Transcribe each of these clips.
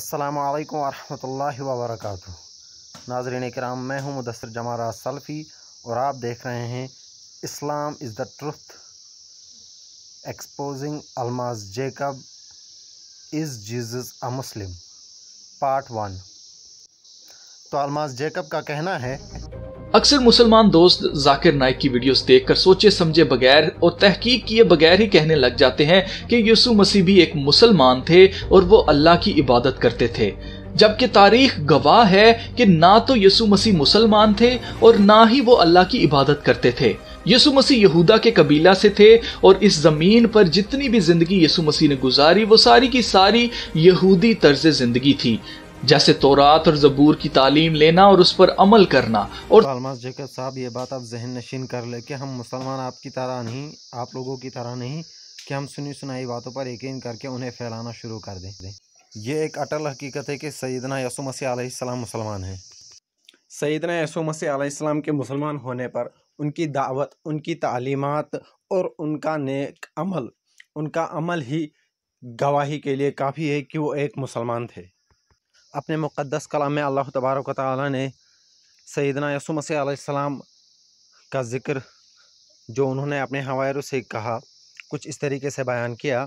अल्लाम वरहमल वबरक नाजरन कराम मैं हूँ मुदसर जमारा सल्फ़ी और आप देख रहे हैं Islam is the truth exposing अलमाज Jacob is Jesus a Muslim part one तो अलमाज जेकब का कहना है अक्सर मुसलमान दोस्त जाकिर नाइक की वीडियोस देखकर सोचे समझे बगैर और तहकीक किए बगैर ही कहने लग जाते हैं कि यीशु मसीह भी एक मुसलमान थे और वो अल्लाह की इबादत करते थे जबकि तारीख गवाह है कि ना तो यसु मसीह मुसलमान थे और ना ही वो अल्लाह की इबादत करते थे यसु मसीह यहूदा के कबीला से थे और इस ज़मीन पर जितनी भी ज़िंदगी यसु मसीह ने गुजारी वो सारी की सारी यहूदी तर्ज ज़िंदगी थी जैसे तोरात और ज़बूर की तालीम लेना और उस पर अमल करना और साहब ये बात आप जहन नशीन कर ले कि हम मुसलमान आपकी तरह नहीं आप लोगों की तरह नहीं कि हम सुनी सुनाई बातों पर यकीन करके उन्हें फैलाना शुरू कर दें ये एक अटल हकीकत है कि सैदना यसु मसीह मुसलमान हैं सैदना यसु मसीह के मुसलमान होने पर उनकी दावत उनकी तालीमत और उनका नेक अमल उनका अमल ही गवाही के लिए काफ़ी है कि वो एक मुसलमान थे अपने मुक़दस कलाम में अल्लाह तबारक ताली ने सैदना यसु मसीम का ज़िक्र जो उन्होंने अपने हवायर से कहा कुछ इस तरीके से बयान किया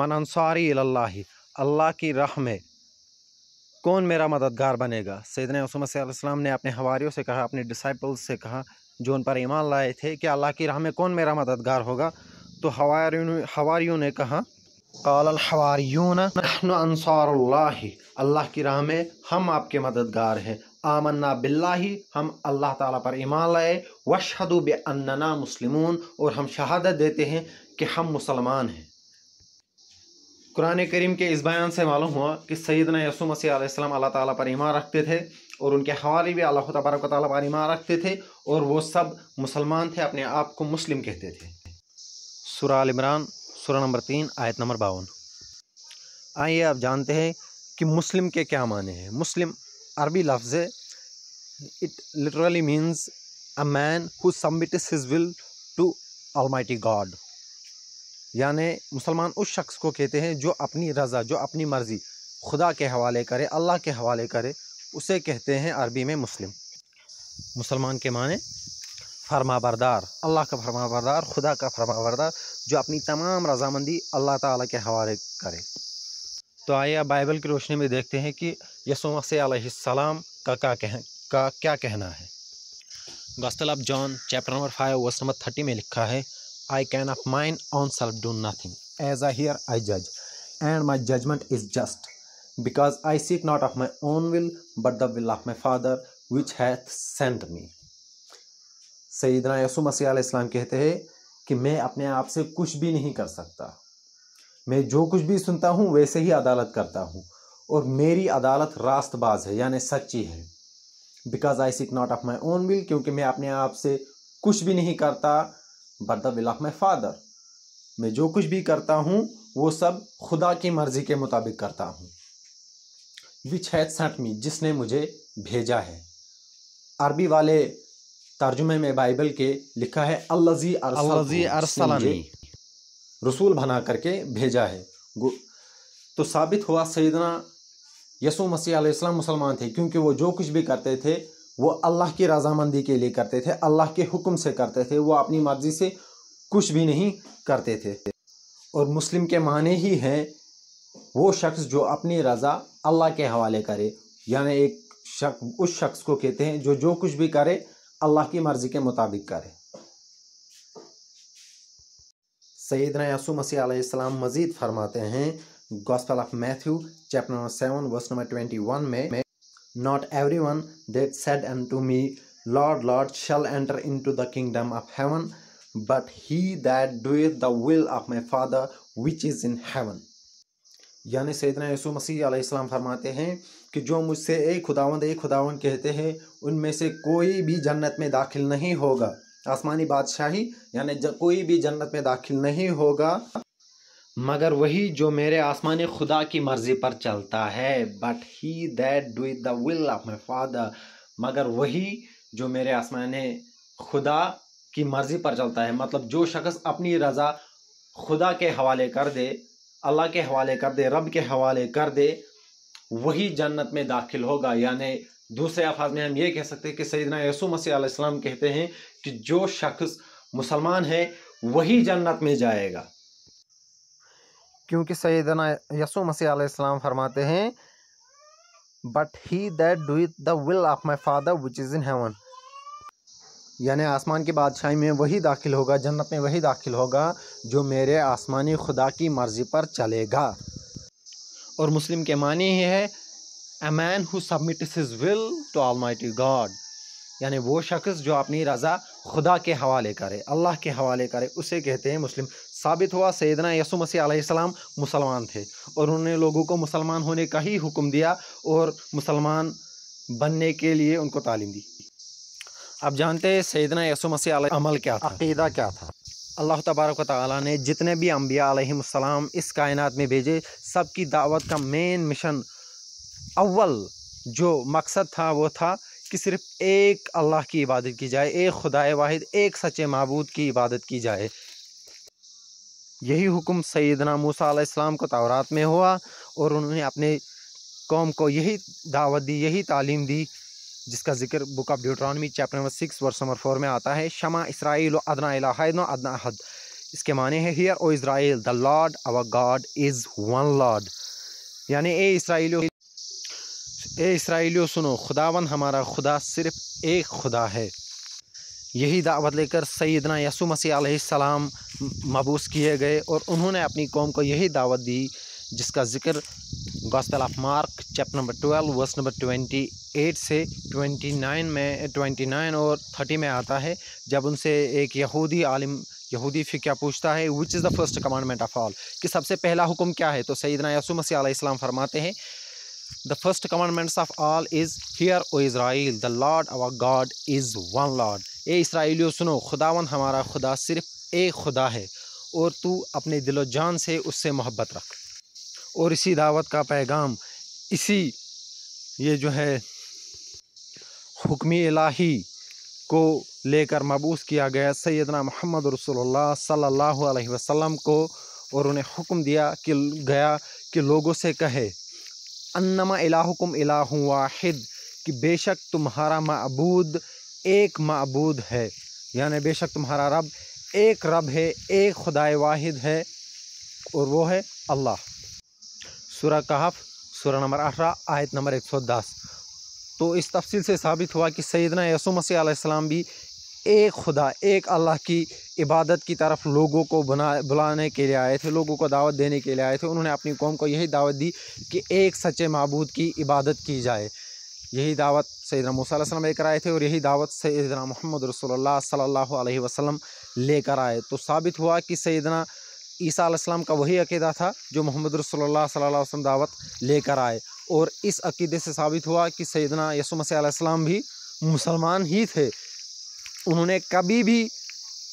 मन अनसारी अल्लाह की राह में कौन मेरा मददगार बनेगा सैदना यसु मसीम ने अपने हवारी से कहा अपने डिसाइपल्स से कहा जो उन पर ईमान लाए थे कि अल्लाह की राह में कौन मेरा मददगार होगा तो हवारियों हवारी ने कहा अल्लाह की राह में हम आपके मददगार हैं आमन्ना बिल्लाही हम अल्लाह ताला पर ईमान लाए वशहदु अन्ना मुस्लिमून और हम शहादत देते हैं कि हम मुसलमान हैं कुरान करीम के इस बयान से मालूम हुआ कि सैदना यसु मसीह अल्लाह ताला पर ईमान रखते थे और उनके हवाले भी अल्लाह तबारक ताली पर ईमान रखते थे और वो सब मुसलमान थे अपने आप को मुस्लिम कहते थे सुराल इमरान सुरा नंबर तीन आयत नंबर बावन आइए आप जानते हैं कि मुस्लिम के क्या माने हैं मुस्लिम अरबी लफ्ज़ है it literally means a man who submits his will to almighty God यानि मुसलमान उस शख्स को कहते हैं जो अपनी रज़ा जो अपनी मर्ज़ी खुदा के हवाले करे अल्लाह के हवाले करे उसे कहते हैं अरबी में मुस्लिम मुसलमान के माने फरमा बरदार अल्लाह का फरमा बरदार खुदा का फरमा बरदार जो अपनी तमाम रजामंदी अल्लाह ताला के हवाले करे तो आइए बाइबल की रोशनी में देखते हैं कि यसु मसीम का क्या कह का क्या कहना है gospel of John chapter number five verse number thirty में लिखा है I can of mind on self do nothing as I hear I जज and my judgment is just because I seek not of my own will but the will of my father which hath sent me सईदना यसु मसीह इस्लाम कहते हैं कि मैं अपने आप से कुछ भी नहीं कर सकता मैं जो कुछ भी सुनता हूँ वैसे ही अदालत करता हूँ और मेरी अदालत रास्तबाज है यानी सच्ची है because I seek not of my own will क्योंकि मैं अपने आप से कुछ भी नहीं करता but the will of my father मैं जो कुछ भी करता हूँ वो सब खुदा की मर्ज़ी के मुताबिक करता हूँ विच हैथ सेंट मी जिसने मुझे भेजा है अरबी वाले तर्जुमे में बाइबल के लिखा है अल्लाजी अरसलानी रसूल बना करके भेजा है तो साबित हुआ सैदना यसु मसीह अलैहिस्सलाम मुसलमान थे क्योंकि वो जो कुछ भी करते थे वो अल्लाह की रजामंदी के लिए करते थे अल्लाह के हुक्म से करते थे वो अपनी मर्ज़ी से कुछ भी नहीं करते थे और मुस्लिम के माने ही हैं वो शख्स जो अपनी रज़ा अल्लाह के हवाले करे यानी एक शख्स उस शख्स को कहते हैं जो जो कुछ भी करे अल्लाह की मर्ज़ी के मुताबिक करे सैद यसु मसीह आलाम मज़ीद फरमाते हैं gospel of Matthew chapter number seven verse number twenty one में not every one that said unto me Lord Lord shall enter into the kingdom of heaven but he that doeth the will of my father which is in heaven यानी सैदना यसु मसीह आलाम फरमाते हैं कि जो मुझसे एक खुदावंद एक खुदावंद कहते हैं उनमें से कोई भी जन्नत में दाखिल नहीं होगा आसमानी बादशाही यानी कोई भी जन्नत में दाखिल नहीं होगा मगर वही जो मेरे आसमानी खुदा की मर्ज़ी पर चलता है but he that do the will of my father मगर वही जो मेरे आसमान खुदा की मर्ज़ी पर चलता है मतलब जो शख्स अपनी रज़ा खुदा के हवाले कर दे अल्लाह के हवाले कर दे रब के हवाले कर दे वही जन्नत में दाखिल होगा यानी दूसरे अल्फाज में हम ये कह सकते हैं कि सैदना यसु मसीम कहते हैं कि जो शख्स मुसलमान है वही जन्नत में जाएगा क्योंकि सैदना यसु मसीम फरमाते हैं but he that do it the will of my father which is in heaven यानी आसमान की बादशाही में वही दाखिल होगा जन्नत में वही दाखिल होगा जो मेरे आसमानी खुदा की मर्ज़ी पर चलेगा और मुस्लिम के माने ही है a man who submits his will to almighty God यानी वो शख्स जो अपनी रज़ा खुदा के हवाले करे अल्लाह के हवाले करे उसे कहते हैं मुस्लिम साबित हुआ सैदना यसु मसीह मुसलमान थे और उन्होंने लोगों को मुसलमान होने का ही हुक्म दिया और मुसलमान बनने के लिए उनको तालीम दी आप जानते हैं सैदना यसु मसीह अमल क्या था अकीदा क्या था अल्लाह तबारक ताली ने जितने भी अम्बिया सलाम इस कायनात में भेजे सब की दावत का मेन मिशन अव्वल जो मकसद था वो था कि सिर्फ़ एक अल्लाह की इबादत की जाए एक खुदाए वाहिद एक सच्चे महबूद की इबादत की जाए यही हुक्म सैदना मूसा को तौरात में हुआ और उन्होंने अपने कौम को यही दावत दी यही तालीम दी जिसका जिक्र book of Deuteronomy chapter number six verse number four में आता है शमा इसराइल अदना अदना अदनाहद इसके माने हैं hear O Israel the Lord our God is one Lord यानी ए इसराइलो ए इसराइलो सुनो खुदावन हमारा खुदा सिर्फ एक खुदा है यही दावत लेकर सईदना यसु मसीह सलाम मबूस किए गए और उन्होंने अपनी कौम को यही दावत दी जिसका जिक्र gospel of Mark chapter number twelve verse number twenty eight से ट्वेंटी नाइन में ट्वेंटी नाइन और थर्टी में आता है जब उनसे एक यहूदी आलिम यहूदी फिर क्या पूछता है which is the first commandment of all कि सबसे पहला हुक्म क्या है तो सईदना यसु मसीह इस्लाम फरमाते हैं the first commandments of all is hear O Israel the Lord our God is one Lord ए इसराइलियो सुनो खुदावन हमारा खुदा सिर्फ एक खुदा है और तू अपने दिलो जान से उससे मोहब्बत रख और इसी दावत का पैगाम इसी ये जो है हुक्मी इलाही को लेकर मबूस किया गया सैदना मोहम्मद रसोल्ला वसम अलैहि वसल्लम को और उन्हें हुक्म दिया कि गया कि लोगों से कहे अनमा इलाकुम इलाहु वाहिद कि बेशक तुम्हारा मबूद एक मबूद है यानी बेशक तुम्हारा रब एक रब है एक खुदाए वाहिद है और वो है अल्लाह सूर्य कहाफ शुरा नंबर अठारह आयत नंबर एक सौ दस तो इस तफसील से साबित हुआ कि सैदना यसु मसीह आसमाम भी एक खुदा एक अल्लाह की इबादत की तरफ लोगों को बना बुलाने के लिए आए थे लोगों को दावत देने के लिए आए थे उन्होंने अपनी कौम को यही दावत दी कि एक सच्चे महबूद की इबादत की जाए यही दावत सैदना मूसम लेकर आए थे और यही दावत सैदना मोहम्मद रसोल्ला सल्ला वसम लेकर आए तो साबित हुआ कि सैदना ईसा आसमाम का वही अकैदा था जो मोहम्मद रसोल्ला वसम दावत लेकर आए और इस अकीदे से साबित हुआ कि सैदना यसु मसीम भी मुसलमान ही थे उन्होंने कभी भी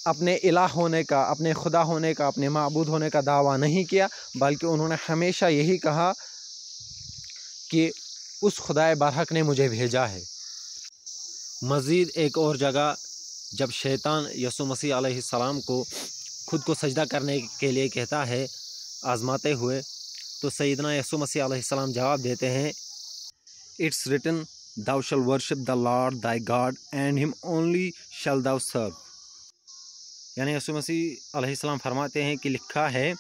अपने इला होने का अपने खुदा होने का अपने मबूद होने का दावा नहीं किया बल्कि उन्होंने हमेशा यही कहा कि उस खुदाए बरहक ने मुझे भेजा है मज़ीद एक और जगह जब शैतान यसु मसीह सलाम को खुद को सजदा करने के लिए कहता है आज़माते हुए तो सईदना यसु मसीह जवाब देते हैं it's written thou shall worship the Lord thy God and him only shall thou serve यानी यसु मसीह फरमाते हैं कि लिखा है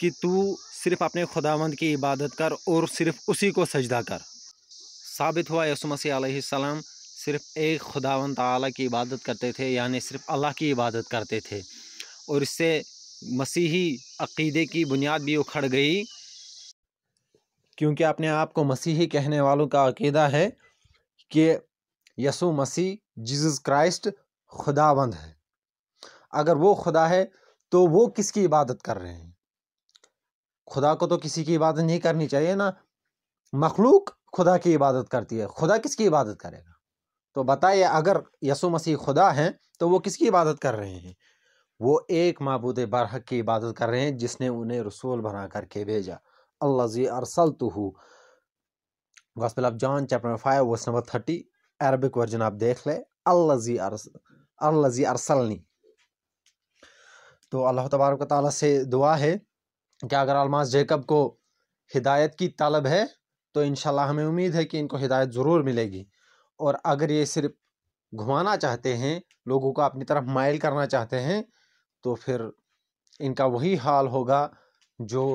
कि तू सिर्फ अपने खुदावंद की इबादत कर और सिर्फ उसी को सजदा कर साबित हुआ यसु मसीह सिर्फ एक खुदावंद आला की इबादत करते थे यानी सिर्फ अल्लाह की इबादत करते थे और इससे मसीही अकीदे की बुनियाद भी उखड़ गई क्योंकि अपने आप को मसीही कहने वालों का अकीदा है कि यसु मसीह जीसस क्राइस्ट खुदाबंद है अगर वो खुदा है तो वो किसकी इबादत कर रहे हैं खुदा को तो किसी की इबादत नहीं करनी चाहिए ना मखलूक खुदा की इबादत करती है खुदा किसकी इबादत करेगा तो बताइए अगर यसु मसीह खुदा हैं तो वो किसकी इबादत कर रहे हैं वो एक मबूद बरह की इबादत कर रहे हैं जिसने उन्हें रसूल बना करके भेजा अल्लाजी अरसल तो gospel of John chapter five verse number thirty Arabic version आप देख लें अल्लाजी अरस अल्लाजी अरसलनी तो अल्लाह तबारक से दुआ है कि अगर अलमास जेकब को हिदायत की तलब है तो इन हमें उम्मीद है कि इनको हिदायत ज़रूर मिलेगी और अगर ये सिर्फ घुमाना चाहते हैं लोगों को अपनी तरफ माइल करना चाहते हैं तो फिर इनका वही हाल होगा जो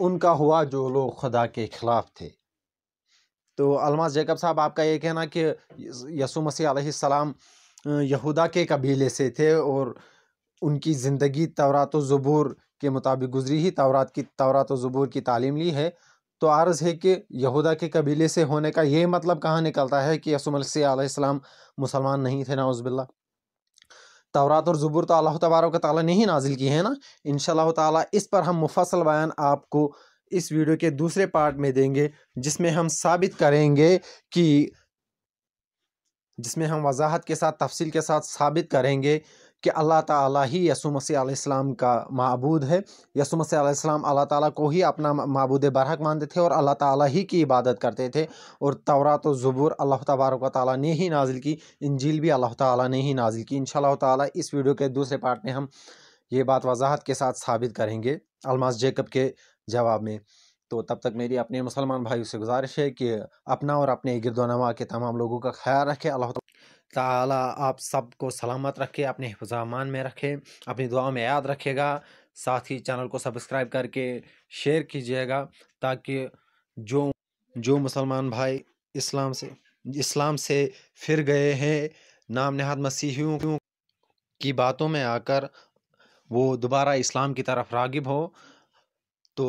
उनका हुआ जो लोग खुदा के खिलाफ थे तो अलमास जैकब साहब आपका ये कहना कि यसु मसीह सलाम यहूदा के कबीले से थे और उनकी ज़िंदगी तवरात ज़बूर के मुताबिक गुजरी ही तवरात की तवरात ज़बूर की तालीम ली है तो आर्ज़ है कि यहूदा के कबीले से होने का ये मतलब कहाँ निकलता है कि यसु मसीह मुसलमान नहीं थे बिल्ला तवरात और ज़बूर तो अल्लाह तबारक ताली ने ही नाजिल की है ना इन ताला इस पर हम मुफसल बयान आपको इस वीडियो के दूसरे पार्ट में देंगे जिसमें हम साबित करेंगे कि जिसमें हम वजाहत के साथ तफसील के साथ साबित करेंगे कि अल्लाह ताला ही यसु मसीह आसमाम का मबूद है यसु मसीह आसमाम अल्लाह ताला को ही अपना मबूद बरहक मानते थे और अल्लाह ताला ही की इबादत करते थे और तौरात तो ज़बूर अल्लाह तबारक ताली ने ही नाजिल की इंजील भी अल्लाह ताली ने ही नाजिल की इन ताला इस वीडियो के दूसरे पार्ट में हम ये बात वजाहत के साथ साबित करेंगे अलमास जेकब के जवाब में तो तब तक मेरी अपने मुसलमान भाइयों से गुजारिश है कि अपना और अपने गिरदोनवा के तमाम लोगों का ख्याल रखें अल्लाह ताला आप सबको सलामत रखे अपने हिफामान में रखे अपनी दुआ में याद रखेगा साथ ही चैनल को सब्सक्राइब करके शेयर कीजिएगा ताकि जो जो मुसलमान भाई इस्लाम से इस्लाम से फिर गए हैं नाम नहाद मसीहियों की बातों में आकर वो दोबारा इस्लाम की तरफ रागिब हो तो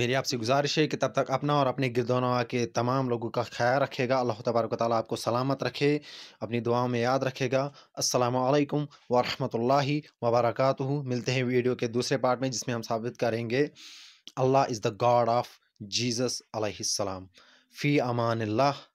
मेरी आपसे गुजारिश है कि तब तक अपना और अपने गिरदोनवा के तमाम लोगों का ख्याल रखेगा अल्लाह तबारक ताली आपको सलामत रखे अपनी दुआओं में याद रखेगा असलकम वरहमल वबरक मिलते हैं वीडियो के दूसरे पार्ट में जिसमें हम साबित करेंगे Allah is the God of Jesus अलैहिस्सलाम फ़ी अमान